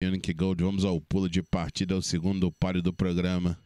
o que Gold. Vamos ao pulo de partida, ao é segundo páreo do programa.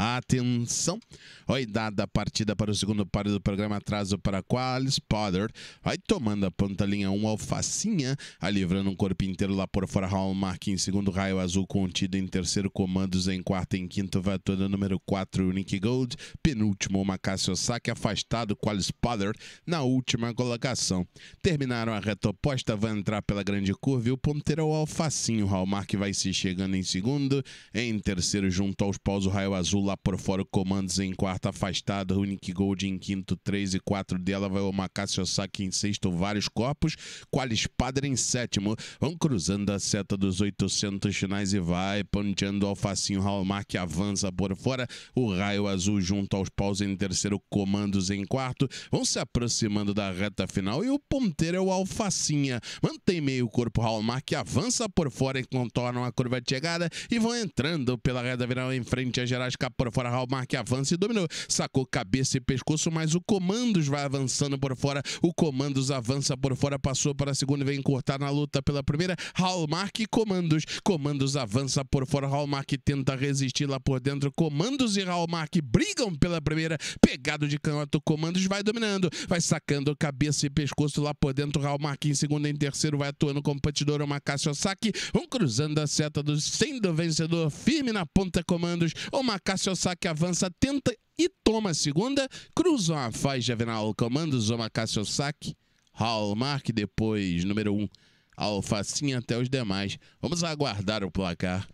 Atenção. Oi, dada a partida para o segundo par do programa, atraso para Qualis Potter. Vai tomando a ponta linha 1, um, Alfacinha. A livrando um corpo inteiro lá por fora. Hallmark em segundo, Raio Azul contido em terceiro, Comandos em quarto, em quinto, vai o número 4, Unique Gold. Penúltimo, Macácio Saque afastado, Qualis Potter na última colocação. Terminaram a reta oposta, vai entrar pela grande curva e o ponteiro é o Alfacinho. Hallmark vai se chegando em segundo, em terceiro, junto aos paus, o Raio Azul lá por fora o Comandos em quarto afastado, Runic Gold em quinto, três e quatro dela, vai o Macácio Saki em sexto, vários corpos, Qual espada em sétimo, vão cruzando a seta dos 800 finais e vai, panteando o alfacinho, Hallmark avança por fora, o Raio Azul junto aos paus em terceiro, Comandos em quarto, vão se aproximando da reta final e o ponteiro é o Alfacinha, mantém meio corpo, Hallmark avança por fora e contornam a curva de chegada e vão entrando pela reta final em frente a Gerais Capão por fora. Hallmark avança e dominou. Sacou cabeça e pescoço, mas o Comandos vai avançando por fora. O Comandos avança por fora, passou para a segunda e vem cortar na luta pela primeira. Hallmark e Comandos. Comandos avança por fora. Hallmark tenta resistir lá por dentro. Comandos e Hallmark brigam pela primeira. Pegado de canhoto, Comandos vai dominando. Vai sacando cabeça e pescoço lá por dentro. Hallmark em segunda e em terceiro vai atuando como competidor Uma Cássio Saque. Vão cruzando a seta do sendo vencedor. Firme na ponta, Comandos. Uma Cássio Márcio Saki avança, tenta e toma a segunda. Cruzam a faz Javenal, comando Zoma Cássio Saki. Hallmark depois, número 1. Um. Alfacinha até os demais. Vamos aguardar o placar.